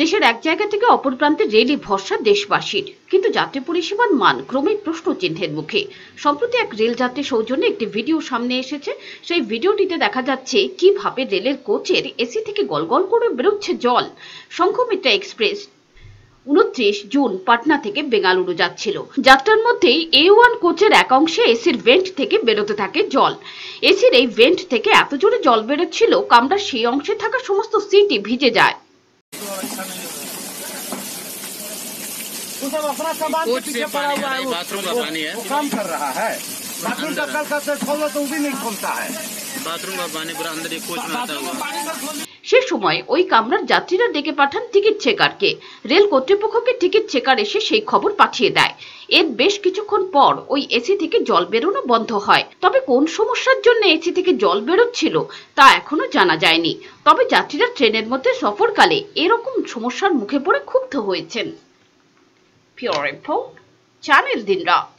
দেশের এক জায়গা থেকে অপর প্রান্তে রেলে ভরসা দেশবাসীর কিন্তু যাত্রী পরিষেবার মান ক্রমেই প্রশ্ন চিহ্নের মুখে সম্প্রতি এক রেল যাত্রী সৌজন্যে একটি ভিডিও সামনে এসেছে সেই ভিডিওটিতে দেখা যাচ্ছে কিভাবে রেলের কোচের এসি থেকে গলগল করে বেরোচ্ছে জল সংঘমিত্রা এক্সপ্রেস উনত্রিশ জুন পাটনা থেকে বেঙ্গালুরু যাচ্ছিল যাত্রার মধ্যেই এ ওয়ান কোচের এক অংশে এসির ভেন্ট থেকে বেরোতে থাকে জল এসির এই ভেন্ট থেকে এত জোরে জল বেরোচ্ছিল কামরা সেই অংশে থাকা সমস্ত সিটই ভিজে যায় उधर अपना सामान पीछे पड़ा हुआ है बाथरूम का पानी है काम कर रहा है बाथरूम का कल खोलो तो भी नहीं खोलता है बाथरूम का पानी पूरा अंदर कोच में आता हुआ সে সময় ওই কামরার যাত্রীরা ডেকে পাঠান টিকিট চেকারকে রেল কর্তৃপক্ষকে টিকিট চেকার এসে সেই খবর পাঠিয়ে দেয় এর বেশ কিছুক্ষণ পর ওই এসি থেকে জল বেরোনো বন্ধ হয় তবে কোন সমস্যার জন্য এসি থেকে জল বেরোচ্ছিল তা এখনো জানা যায়নি তবে যাত্রীরা ট্রেনের মধ্যে সফরকালে এরকম সমস্যার মুখে পড়ে ক্ষুব্ধ হয়েছেন pure Purple çağırırız din ra